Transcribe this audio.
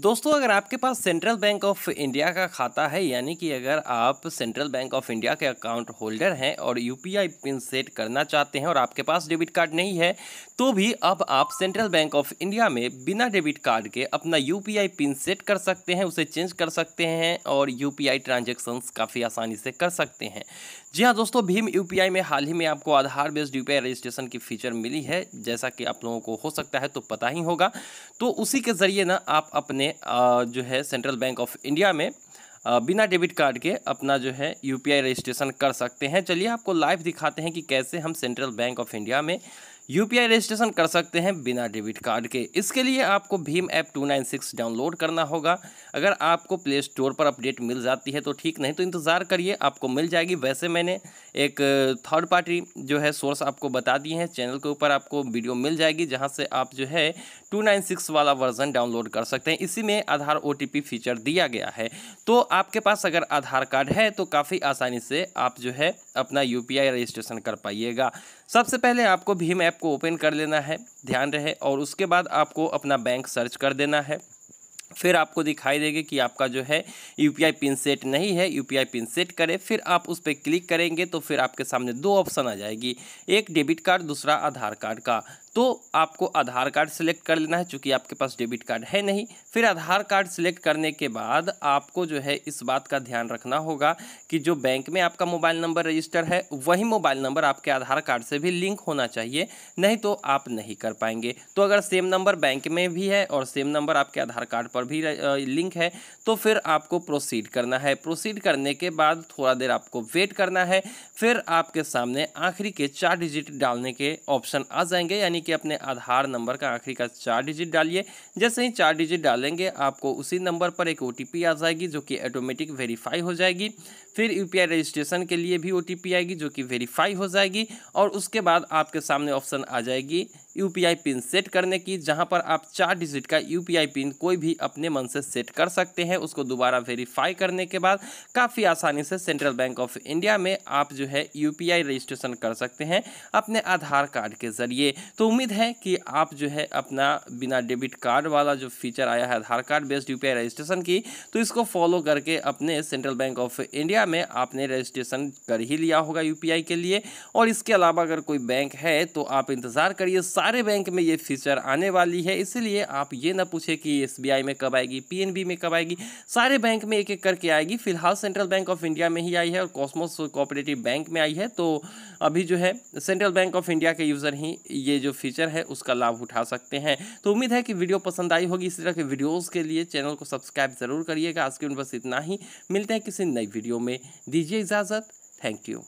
दोस्तों अगर आपके पास सेंट्रल बैंक ऑफ इंडिया का खाता है यानी कि अगर आप सेंट्रल बैंक ऑफ इंडिया के अकाउंट होल्डर हैं और यूपीआई पिन सेट करना चाहते हैं और आपके पास डेबिट कार्ड नहीं है तो भी अब आप सेंट्रल बैंक ऑफ इंडिया में बिना डेबिट कार्ड के अपना यूपीआई पिन सेट कर सकते हैं उसे चेंज कर सकते हैं और यू पी काफ़ी आसानी से कर सकते हैं जी हाँ दोस्तों भीम यू में हाल ही में आपको आधार बेस्ड यू रजिस्ट्रेशन की फीचर मिली है जैसा कि आप लोगों को हो सकता है तो पता ही होगा तो उसी के ज़रिए ना आप अपने ने जो है सेंट्रल बैंक ऑफ इंडिया में बिना डेबिट कार्ड के अपना जो है यूपीआई रजिस्ट्रेशन कर सकते हैं चलिए आपको लाइव दिखाते हैं कि कैसे हम सेंट्रल बैंक ऑफ इंडिया में यूपीआई रजिस्ट्रेशन कर सकते हैं बिना डेबिट कार्ड के इसके लिए आपको भीम ऐप 296 डाउनलोड करना होगा अगर आपको प्ले स्टोर पर अपडेट मिल जाती है तो ठीक नहीं तो इंतज़ार करिए आपको मिल जाएगी वैसे मैंने एक थर्ड पार्टी जो है सोर्स आपको बता दिए हैं चैनल के ऊपर आपको वीडियो मिल जाएगी जहाँ से आप जो है टू वाला वर्जन डाउनलोड कर सकते हैं इसी में आधार ओ फीचर दिया गया है तो आपके पास अगर आधार कार्ड है तो काफ़ी आसानी से आप जो है अपना यू रजिस्ट्रेशन कर पाइएगा सबसे पहले आपको भीम ऐप को ओपन कर लेना है ध्यान रहे और उसके बाद आपको अपना बैंक सर्च कर देना है फिर आपको दिखाई देगी कि आपका जो है यू पिन सेट नहीं है यू पिन सेट करें फिर आप उस पर क्लिक करेंगे तो फिर आपके सामने दो ऑप्शन आ जाएगी एक डेबिट कार्ड दूसरा आधार कार्ड का तो आपको आधार कार्ड सेलेक्ट कर लेना है चूँकि आपके पास डेबिट कार्ड है नहीं फिर आधार कार्ड सेलेक्ट करने के बाद आपको जो है इस बात का ध्यान रखना होगा कि जो बैंक में आपका मोबाइल नंबर रजिस्टर है वही मोबाइल नंबर आपके आधार कार्ड से भी लिंक होना चाहिए नहीं तो आप नहीं कर पाएंगे तो अगर सेम नंबर बैंक में भी है और सेम नंबर आपके आधार कार्ड पर भी लिंक है तो फिर आपको प्रोसीड करना है प्रोसीड करने के बाद थोड़ा देर आपको वेट करना है फिर आपके सामने आखिरी के चार डिजिट डालने के ऑप्शन आ जाएंगे यानी कि अपने आधार नंबर का आखिरी का चार डिजिट डालिए जैसे ही चार डिजिट डालेंगे आपको उसी नंबर पर एक ओ आ जाएगी जो कि ऑटोमेटिक वेरीफाई हो जाएगी फिर यू रजिस्ट्रेशन के लिए भी ओ आएगी जो कि वेरीफाई हो जाएगी और उसके बाद आपके सामने ऑप्शन आ जाएगी यूपीआई पिन सेट करने की जहां पर आप चार डिजिट का यूपीआई पिन कोई भी अपने मन से सेट कर सकते हैं उसको दोबारा वेरीफाई करने के बाद काफ़ी आसानी से सेंट्रल बैंक ऑफ इंडिया में आप जो है यूपीआई रजिस्ट्रेशन कर सकते हैं अपने आधार कार्ड के ज़रिए तो उम्मीद है कि आप जो है अपना बिना डेबिट कार्ड वाला जो फीचर आया है Aadhaar card based U registration की तो इसको फॉलो करके अपने सेंट्रल बैंक ऑफ इंडिया में आपने रजिस्ट्रेशन कर ही लिया होगा यू के लिए और इसके अलावा अगर कोई बैंक है तो आप इंतज़ार करिए सारे बैंक में ये फीचर आने वाली है इसीलिए आप ये ना पूछे कि एस में कब आएगी पी में कब आएगी सारे बैंक में एक एक करके आएगी फिलहाल सेंट्रल बैंक ऑफ इंडिया में ही आई है और कॉस्मोस कोऑपरेटिव बैंक में आई है तो अभी जो है सेंट्रल बैंक ऑफ इंडिया के यूज़र ही ये जो फीचर है उसका लाभ उठा सकते हैं तो उम्मीद है कि वीडियो पसंद आई होगी इस तरह के वीडियोज़ के लिए चैनल को सब्सक्राइब ज़रूर करिएगा आज के बस इतना ही मिलते हैं किसी नई वीडियो में दीजिए इजाज़त थैंक यू